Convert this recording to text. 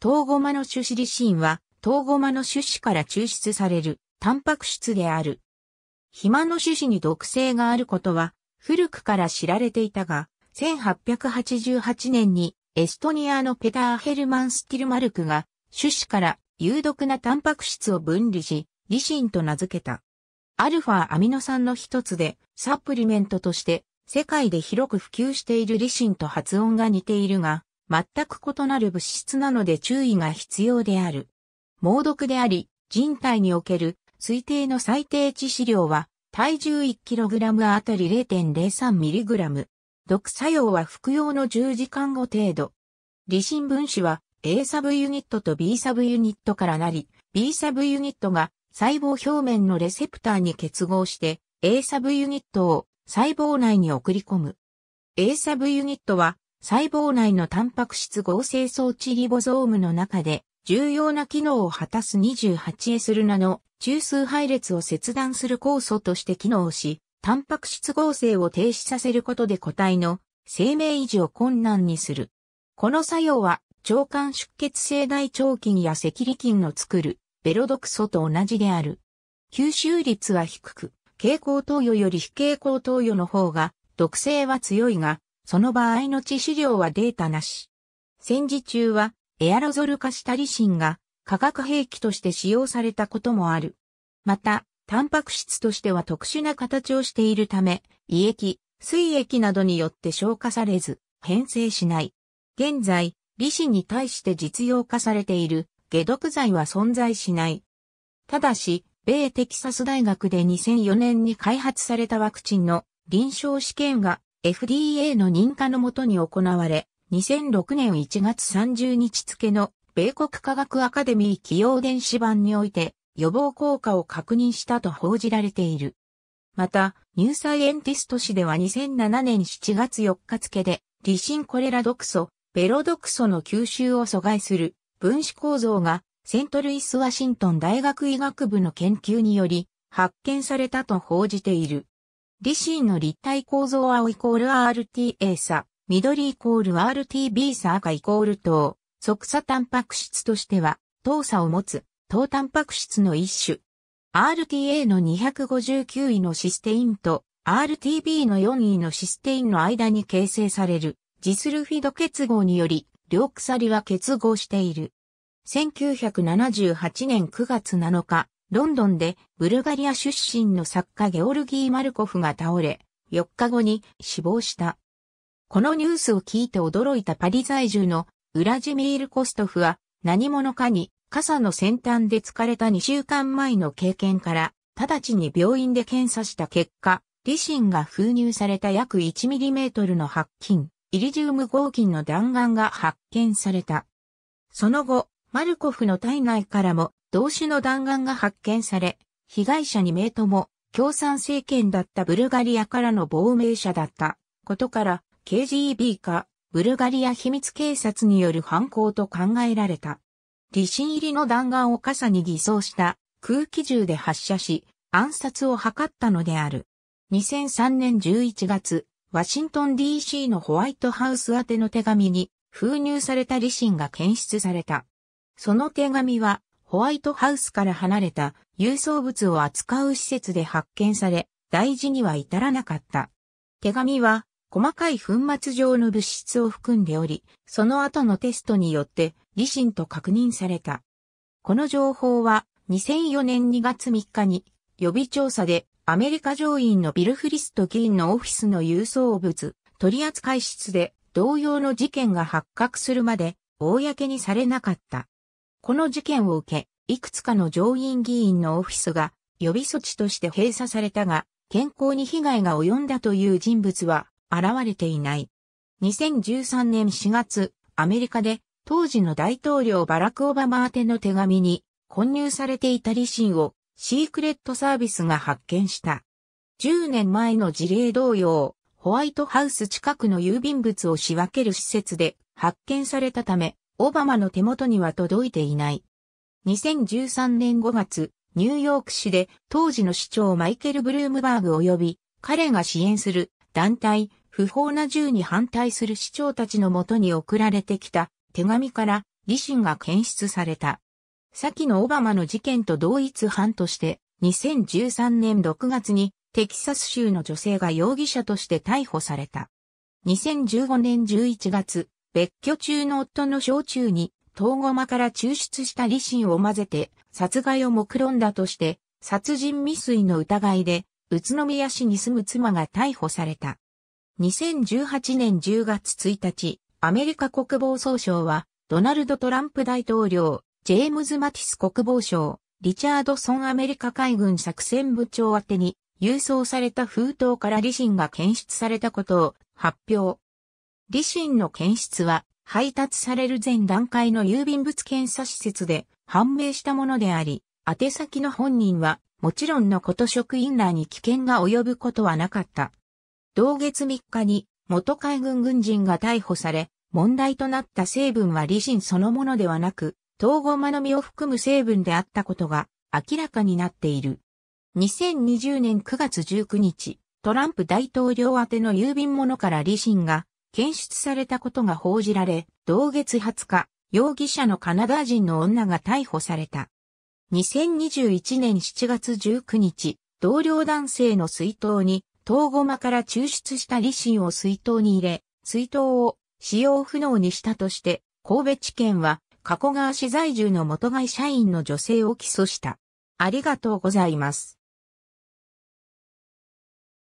糖ゴマの種子リシンは、糖ゴマの種子から抽出される、タンパク質である。肥満の種子に毒性があることは、古くから知られていたが、1888年にエストニアのペター・ヘルマン・スティルマルクが種子から有毒なタンパク質を分離し、リシンと名付けた。アルファアミノ酸の一つで、サプリメントとして世界で広く普及しているリシンと発音が似ているが、全く異なる物質なので注意が必要である。猛毒であり、人体における推定の最低致死量は体重 1kg あたり 0.03mg。毒作用は服用の10時間後程度。理心分子は A サブユニットと B サブユニットからなり、B サブユニットが細胞表面のレセプターに結合して A サブユニットを細胞内に送り込む。A サブユニットは細胞内のタンパク質合成装置リボゾームの中で重要な機能を果たす 28S ルナの中枢配列を切断する酵素として機能し、タンパク質合成を停止させることで個体の生命維持を困難にする。この作用は腸管出血性大腸菌や赤痢菌の作るベロ毒素と同じである。吸収率は低く、蛍光投与より非蛍光投与の方が毒性は強いが、その場合の致死量はデータなし。戦時中はエアロゾル化したリシンが化学兵器として使用されたこともある。また、タンパク質としては特殊な形をしているため、胃液、水液などによって消化されず、変性しない。現在、リシンに対して実用化されている解毒剤は存在しない。ただし、米テキサス大学で2004年に開発されたワクチンの臨床試験が FDA の認可のもとに行われ、2006年1月30日付の米国科学アカデミー起用電子版において予防効果を確認したと報じられている。また、ニューサイエンティスト誌では2007年7月4日付で、リシンコレラ毒素、ベロ毒素の吸収を阻害する分子構造がセントルイス・ワシントン大学医学部の研究により発見されたと報じている。リシーの立体構造は青イコール RTA 差、緑イコール RTB 差赤イコール糖、即差タンパク質としては、糖差を持つ、糖タンパク質の一種。RTA の259位のシステインと RTB の4位のシステインの間に形成されるジスルフィド結合により両鎖は結合している。1978年9月7日、ロンドンでブルガリア出身の作家ゲオルギー・マルコフが倒れ、4日後に死亡した。このニュースを聞いて驚いたパリ在住のウラジミール・コストフは何者かに傘の先端で疲れた2週間前の経験から直ちに病院で検査した結果、リシンが封入された約 1mm の白金、イリジウム合金の弾丸が発見された。その後、マルコフの体内からも同種の弾丸が発見され、被害者2名とも共産政権だったブルガリアからの亡命者だったことから KGB かブルガリア秘密警察による犯行と考えられた。シ心入りの弾丸を傘に偽装した空気銃で発射し暗殺を図ったのである。2003年11月、ワシントン DC のホワイトハウス宛ての手紙に封入されたシ心が検出された。その手紙は、ホワイトハウスから離れた郵送物を扱う施設で発見され、大事には至らなかった。手紙は、細かい粉末状の物質を含んでおり、その後のテストによって、自身と確認された。この情報は、2004年2月3日に、予備調査で、アメリカ上院のビル・フリスト議員のオフィスの郵送物、取扱室で、同様の事件が発覚するまで、公にされなかった。この事件を受け、いくつかの上院議員のオフィスが予備措置として閉鎖されたが、健康に被害が及んだという人物は現れていない。2013年4月、アメリカで当時の大統領バラク・オバマ宛ての手紙に混入されていたリシンをシークレットサービスが発見した。10年前の事例同様、ホワイトハウス近くの郵便物を仕分ける施設で発見されたため、オバマの手元には届いていない。2013年5月、ニューヨーク市で当時の市長マイケル・ブルームバーグ及び彼が支援する団体不法な銃に反対する市長たちのもとに送られてきた手紙から自身が検出された。先のオバマの事件と同一犯として2013年6月にテキサス州の女性が容疑者として逮捕された。2015年11月、別居中の夫の焼酎に、唐まから抽出したリシンを混ぜて、殺害を目論んだとして、殺人未遂の疑いで、宇都宮市に住む妻が逮捕された。2018年10月1日、アメリカ国防総省は、ドナルド・トランプ大統領、ジェームズ・マティス国防省、リチャードソンアメリカ海軍作戦部長宛に、郵送された封筒からリシンが検出されたことを発表。シンの検出は、配達される前段階の郵便物検査施設で判明したものであり、宛先の本人は、もちろんのこと職員らに危険が及ぶことはなかった。同月3日に、元海軍軍人が逮捕され、問題となった成分は理心そのものではなく、統合マの実を含む成分であったことが明らかになっている。2020年9月19日、トランプ大統領宛の郵便物から理心が検出されたことが報じられ、同月20日、容疑者のカナダ人の女が逮捕された。2021年7月19日、同僚男性の水筒に、糖ごまから抽出したリシンを水筒に入れ、水筒を使用不能にしたとして、神戸地検は、加古川市在住の元外社員の女性を起訴した。ありがとうございます。